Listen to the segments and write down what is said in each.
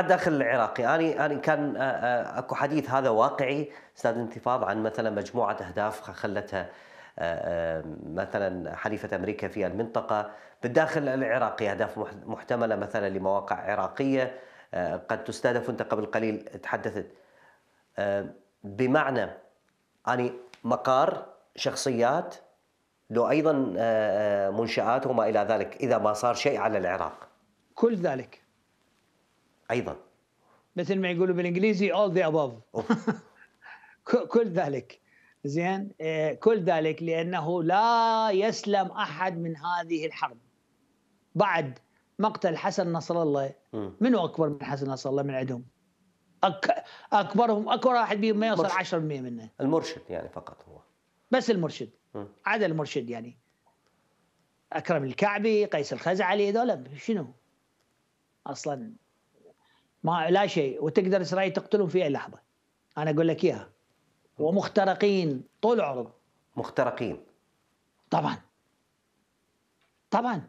الداخل العراقي يعني أنا يعني أنا كان آه، آه، أكو حديث هذا واقعي استاذ انتفاض عن مثلا مجموعة أهداف خلتها آه، مثلا حليفة أمريكا في المنطقة بالداخل العراقي أهداف محتملة مثلا لمواقع عراقية قد تستهدف أنت قبل قليل تحدثت بمعنى اني يعني مقار شخصيات لو أيضا منشآت وما إلى ذلك إذا ما صار شيء على العراق كل ذلك ايضا مثل ما يقولوا بالانجليزي all the above كل ذلك زين إيه، كل ذلك لانه لا يسلم احد من هذه الحرب بعد مقتل حسن نصر الله منو اكبر من حسن نصر الله من عندهم أك... اكبرهم اكبر واحد بيهم ما يوصل 10% منه المرشد يعني فقط هو بس المرشد عدا المرشد يعني اكرم الكعبي قيس الخزعلي هذول شنو اصلا ما لا شيء وتقدر اسرائيل تقتلهم في اي لحظه انا اقول لك اياها ومخترقين طول عرض مخترقين طبعا طبعا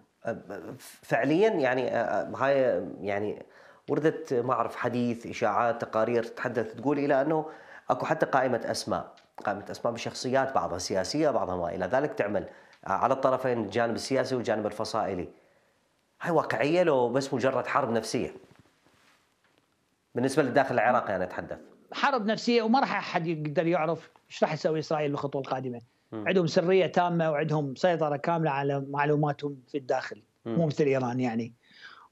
فعليا يعني هاي يعني وردت ما اعرف حديث اشاعات تقارير تتحدث تقول الى انه اكو حتى قائمه اسماء قائمه اسماء بشخصيات بعضها سياسيه بعضها ما الى ذلك تعمل على الطرفين الجانب السياسي والجانب الفصائلي هاي واقعيه لو بس مجرد حرب نفسيه بالنسبه للداخل العراقي يعني انا اتحدث حرب نفسيه وما راح احد يقدر يعرف ايش راح يسوي اسرائيل الخطوه القادمه عندهم سريه تامه وعندهم سيطره كامله على معلوماتهم في الداخل مو مثل ايران يعني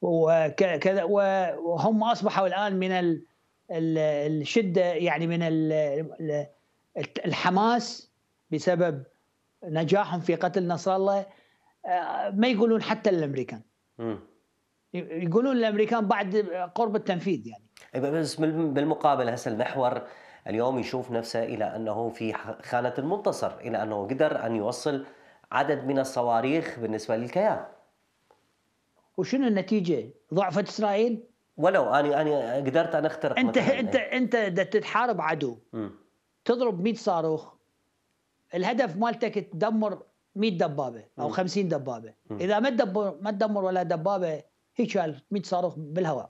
وكذا وهم اصبحوا الان من الشده يعني من الحماس بسبب نجاحهم في قتل نصر الله آه، ما يقولون حتى الامريكان يقولون الامريكان بعد قرب التنفيذ يعني إيه، بس بالمقابل هسه المحور اليوم يشوف نفسه الى انه في خانه المنتصر الى انه قدر ان يوصل عدد من الصواريخ بالنسبه للكيان وشنو النتيجه؟ ضعفت اسرائيل؟ ولو انا انا قدرت ان اخترق انت مثلاً. انت انت تحارب عدو م. تضرب 100 صاروخ الهدف مالتك تدمر 100 دبابه او م. 50 دبابه م. اذا ما تدمر ما تدمر ولا دبابه هيك قال 100 صاروخ بالهواء